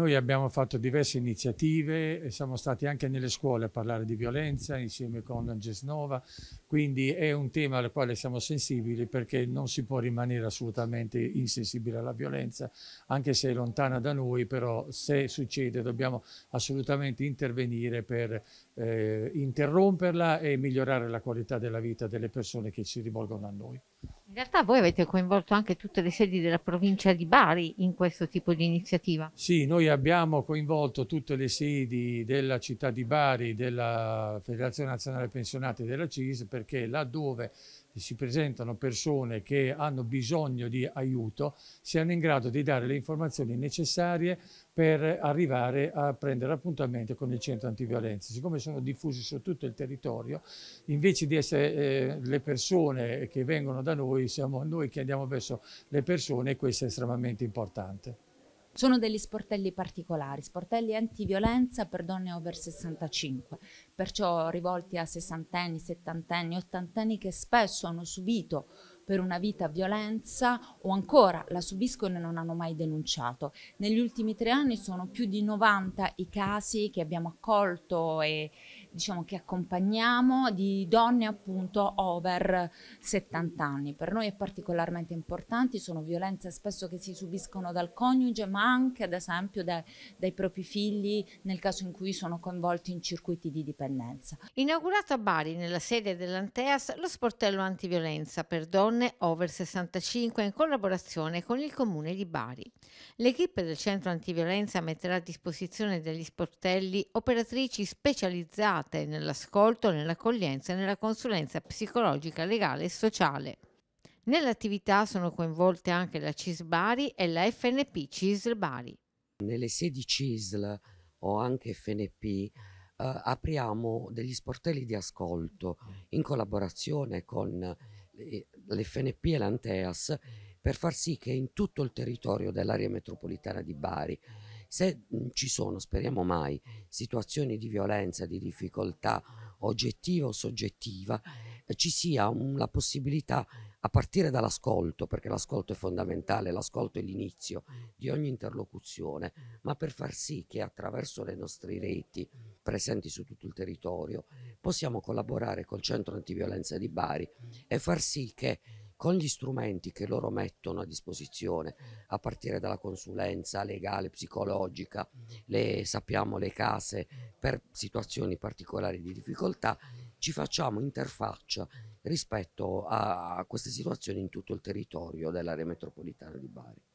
Noi abbiamo fatto diverse iniziative, siamo stati anche nelle scuole a parlare di violenza insieme con Gesnova, quindi è un tema al quale siamo sensibili perché non si può rimanere assolutamente insensibili alla violenza, anche se è lontana da noi, però se succede dobbiamo assolutamente intervenire per eh, interromperla e migliorare la qualità della vita delle persone che si rivolgono a noi. In realtà voi avete coinvolto anche tutte le sedi della provincia di Bari in questo tipo di iniziativa. Sì, noi abbiamo coinvolto tutte le sedi della città di Bari, della Federazione Nazionale Pensionati e della CIS perché laddove si presentano persone che hanno bisogno di aiuto, siano in grado di dare le informazioni necessarie per arrivare a prendere appuntamento con il centro antiviolenza. Siccome sono diffusi su tutto il territorio, invece di essere eh, le persone che vengono da noi, siamo noi che andiamo verso le persone e questo è estremamente importante sono degli sportelli particolari, sportelli antiviolenza per donne over 65, perciò rivolti a sessantenni, settantenni, ottantenni che spesso hanno subito per una vita violenza o ancora la subiscono e non hanno mai denunciato. Negli ultimi tre anni sono più di 90 i casi che abbiamo accolto e diciamo, che accompagniamo di donne appunto over 70 anni. Per noi è particolarmente importante, sono violenze spesso che si subiscono dal coniuge ma anche ad esempio dai, dai propri figli nel caso in cui sono coinvolti in circuiti di dipendenza. Inaugurato a Bari nella sede dell'Anteas lo sportello antiviolenza per donne over 65 in collaborazione con il comune di Bari. L'equipe del centro antiviolenza metterà a disposizione degli sportelli operatrici specializzate impegnate nell'ascolto, nell'accoglienza e nella consulenza psicologica, legale e sociale. Nell'attività sono coinvolte anche la CISBARI e la FNP CISLBARI. Nelle sedi CISL o anche FNP eh, apriamo degli sportelli di ascolto in collaborazione con eh, l'FNP e l'Anteas per far sì che in tutto il territorio dell'area metropolitana di Bari se mm, ci sono, speriamo mai, situazioni di violenza, di difficoltà oggettiva o soggettiva, eh, ci sia la possibilità a partire dall'ascolto, perché l'ascolto è fondamentale, l'ascolto è l'inizio di ogni interlocuzione, ma per far sì che attraverso le nostre reti presenti su tutto il territorio possiamo collaborare col Centro Antiviolenza di Bari e far sì che con gli strumenti che loro mettono a disposizione, a partire dalla consulenza legale, psicologica, le, sappiamo le case per situazioni particolari di difficoltà, ci facciamo interfaccia rispetto a, a queste situazioni in tutto il territorio dell'area metropolitana di Bari.